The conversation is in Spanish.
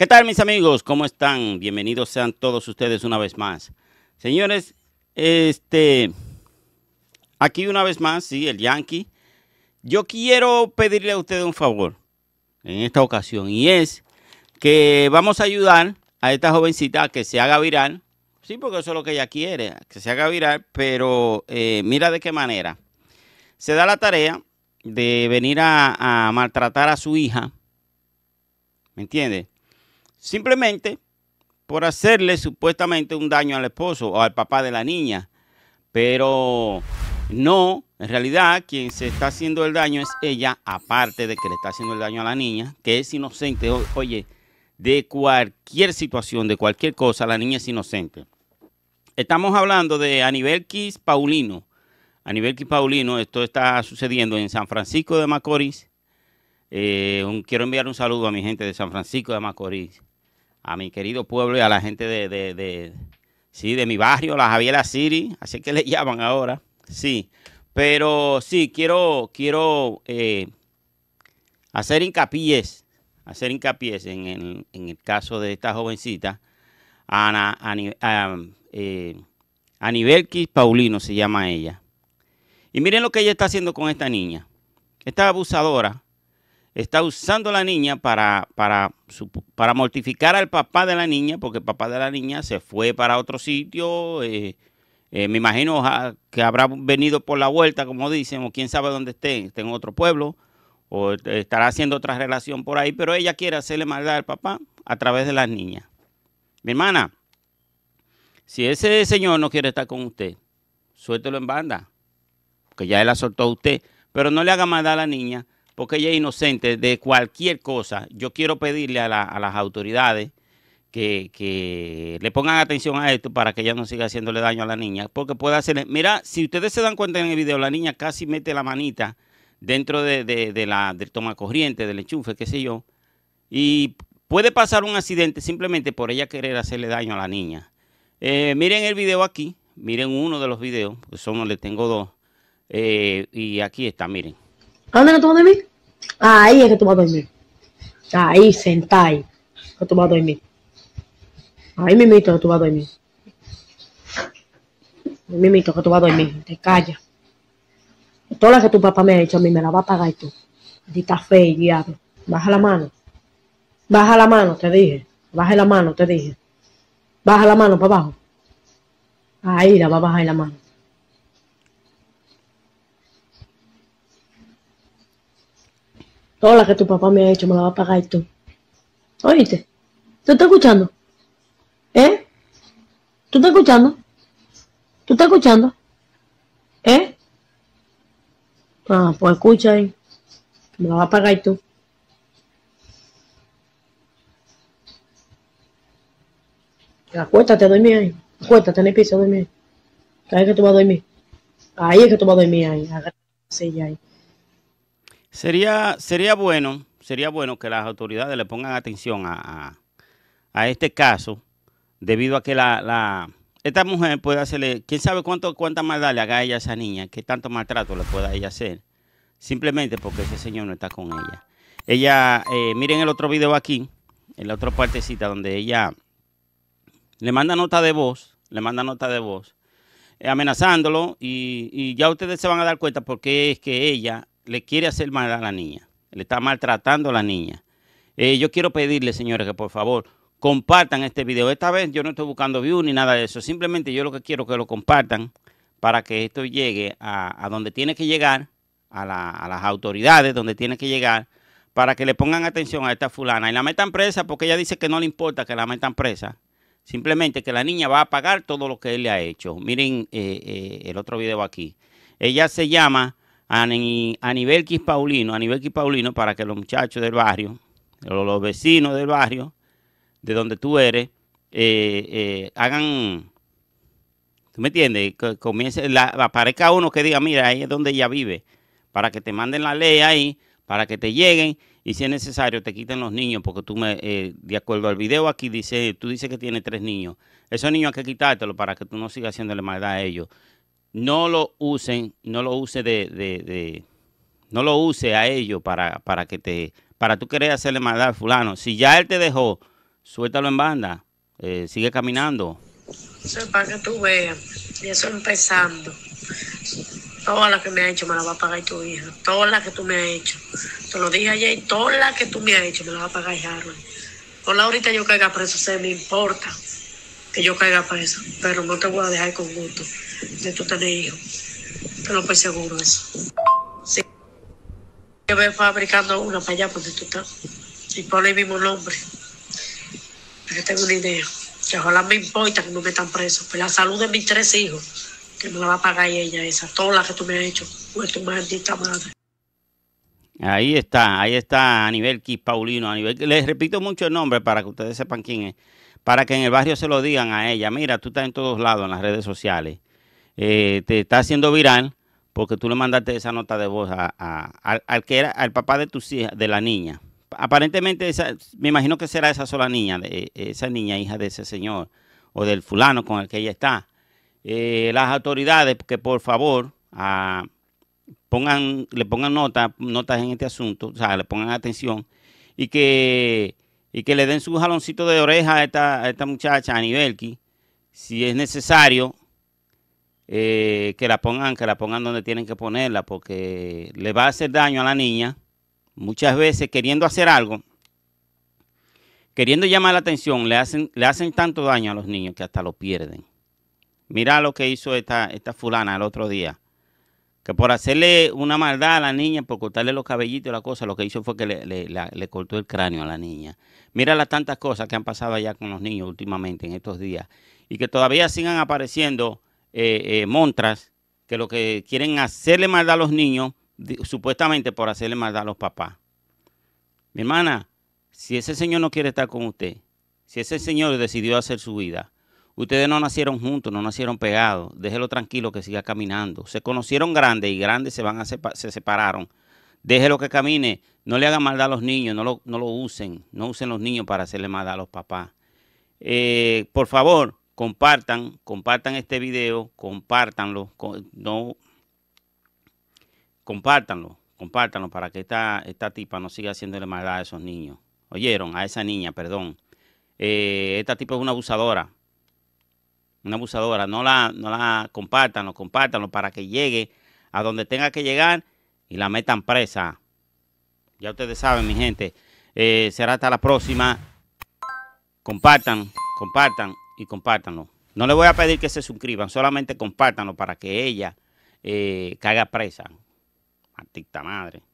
¿Qué tal mis amigos? ¿Cómo están? Bienvenidos sean todos ustedes una vez más. Señores, este, aquí una vez más, sí, el Yankee. Yo quiero pedirle a ustedes un favor en esta ocasión y es que vamos a ayudar a esta jovencita a que se haga viral. Sí, porque eso es lo que ella quiere, que se haga viral, pero eh, mira de qué manera. Se da la tarea de venir a, a maltratar a su hija, ¿me entiendes? Simplemente por hacerle supuestamente un daño al esposo o al papá de la niña. Pero no, en realidad quien se está haciendo el daño es ella, aparte de que le está haciendo el daño a la niña, que es inocente. oye, de cualquier situación, de cualquier cosa, la niña es inocente. Estamos hablando de Quis Paulino. Quis Paulino, esto está sucediendo en San Francisco de Macorís. Eh, quiero enviar un saludo a mi gente de San Francisco de Macorís a mi querido pueblo y a la gente de, sí, de mi barrio, la Javiera City, así que le llaman ahora, sí. Pero sí, quiero, quiero eh, hacer hincapié, hacer hincapiés en el, en el, caso de esta jovencita, Ana, Ani, eh, Paulino se llama ella. Y miren lo que ella está haciendo con esta niña. Esta abusadora está usando la niña para, para, para mortificar al papá de la niña, porque el papá de la niña se fue para otro sitio. Eh, eh, me imagino que habrá venido por la vuelta, como dicen, o quién sabe dónde esté, esté en otro pueblo, o estará haciendo otra relación por ahí, pero ella quiere hacerle maldad al papá a través de las niñas. Mi hermana, si ese señor no quiere estar con usted, suéltelo en banda, porque ya él la soltó a usted, pero no le haga maldad a la niña porque ella es inocente de cualquier cosa. Yo quiero pedirle a, las autoridades que, le pongan atención a esto para que ella no siga haciéndole daño a la niña, porque puede hacerle... Mira, si ustedes se dan cuenta en el video, la niña casi mete la manita dentro de, de, de la, del tomacorriente, del enchufe, qué sé yo, y puede pasar un accidente simplemente por ella querer hacerle daño a la niña. Eh, miren el video aquí, miren uno de los videos, solo son, le tengo dos, eh, y aquí está, miren. ¿A dónde que tú vas a dormir? Ahí es que tú vas a dormir. Ahí, sentá Que tú vas a dormir. Ahí mimito que tú vas a dormir. Ahí mimito que tú vas a dormir. Te callas. Toda las que tu papá me ha hecho a mí me la va a pagar y tú. Dita fe y Baja la mano. Baja la mano, te dije. Baja la mano, te dije. Baja la mano para abajo. Ahí la va a bajar la mano. Toda la que tu papá me ha hecho me la va a pagar tú. ¿Oíste? ¿Tú estás escuchando? ¿Eh? ¿Tú estás escuchando? ¿Tú estás escuchando? ¿Eh? Ah, pues escucha ahí. Me la va a pagar tú. te dormir, ahí. Acuéstate en el piso, dormir ahí. Ahí es que tú vas a dormir. Ahí es que tú vas a dormir ahí. Agarra la ahí. Sería, sería bueno, sería bueno que las autoridades le pongan atención a, este caso, debido a que la, esta mujer puede hacerle, quién sabe cuánto, cuánta maldad le haga ella a esa niña, qué tanto maltrato le pueda ella hacer, simplemente porque ese señor no está con ella. Ella, eh, miren el otro video aquí, en la otra partecita donde ella le manda nota de voz, le manda nota de voz, eh, amenazándolo y, y, ya ustedes se van a dar cuenta porque es que ella le quiere hacer mal a la niña, le está maltratando a la niña. Eh, yo quiero pedirle, señores, que por favor compartan este video. Esta vez yo no estoy buscando views ni nada de eso. Simplemente yo lo que quiero es que lo compartan para que esto llegue a, donde tiene que llegar, a, las autoridades, donde tiene que llegar, para que le pongan atención a esta fulana. Y la metan presa porque ella dice que no le importa que la metan presa. Simplemente que la niña va a pagar todo lo que él le ha hecho. Miren eh, eh, el otro video aquí. Ella se llama a, nivel Quispaulino, a nivel Quispaulino, para que los muchachos del barrio, los, vecinos del barrio, de donde tú eres, eh, eh, hagan, ¿tú me entiendes? comience, aparezca uno que diga, mira, ahí es donde ella vive, para que te manden la ley ahí, para que te lleguen y si es necesario te quiten los niños porque tú me, eh, de acuerdo al video aquí dice, tú dices que tiene tres niños, esos niños hay que quitártelos para que tú no sigas haciéndole maldad a ellos no lo usen, no lo use de, de, no lo use a ellos para, para que te, para tú querer hacerle maldad a fulano. Si ya él te dejó, suéltalo en banda, eh, sigue caminando. Eso para que tú veas, y eso empezando. toda la que me ha hecho me la va a pagar tu hija, toda las que tú me has hecho. Te lo dije ayer, toda la que tú me has hecho me la va a pagar Harold. Por la ahorita yo caiga preso, se me importa que yo caiga para eso. Pero no te voy a dejar con gusto de tú tener hijos. Pero no seguro eso. Sí. Yo voy fabricando una para allá donde tú estás. Y pone el mismo nombre. Para que tenga una idea. Que ojalá me importa que no me están preso. pues la salud de mis tres hijos, que me la va a pagar ella, esa, toda la que tú me has hecho, pues tu maldita madre. Ahí está, ahí está a nivel Quis Paulino. les repito mucho el nombre para que ustedes sepan quién es para que en el barrio se lo digan a ella, mira, tú estás en todos lados en las redes sociales, eh, te está haciendo viral porque tú le mandaste esa nota de voz al, que era al papá de tu hija de la niña. Aparentemente, me imagino que será esa sola niña, de, eh, esa niña hija de ese señor o del fulano con el que ella está. Eh, las autoridades que por favor ah, pongan, le pongan nota, notas en este asunto, o sea, le pongan atención y que y que le den su jaloncito de oreja a esta, muchacha, a Nivelki, si es necesario, eh, que la pongan, que la pongan donde tienen que ponerla, porque le va a hacer daño a la niña, muchas veces queriendo hacer algo, queriendo llamar la atención, le hacen, le hacen tanto daño a los niños que hasta lo pierden. Mira lo que hizo esta, esta fulana el otro día que por hacerle una maldad a la niña, por cortarle los cabellitos y la cosa, lo que hizo fue que le, le, cortó el cráneo a la niña. Mira las tantas cosas que han pasado allá con los niños últimamente en estos días y que todavía sigan apareciendo eh, eh, montras que lo que quieren hacerle maldad a los niños, supuestamente por hacerle maldad a los papás. Mi hermana, si ese señor no quiere estar con usted, si ese señor decidió hacer su vida, Ustedes no nacieron juntos, no nacieron pegados. Déjelo tranquilo que siga caminando. Se conocieron grandes y grandes se, van a se separaron. Déjelo que camine. No le hagan maldad a los niños, no lo, usen. No usen los niños para hacerle maldad a los papás. Eh, por favor, compartan, compartan este video, compártanlo. No, compártanlo, compártanlo para que esta, esta tipa no siga haciéndole maldad a esos niños. Oyeron, a esa niña, perdón. Eh, esta tipa es una abusadora una abusadora, no la, no la compartan, para que llegue a donde tenga que llegar y la metan presa. Ya ustedes saben, mi gente. Eh, será hasta la próxima. Compartan, compartan y compartanlo. No le voy a pedir que se suscriban, solamente compártanlo para que ella eh, caiga presa. Matita madre.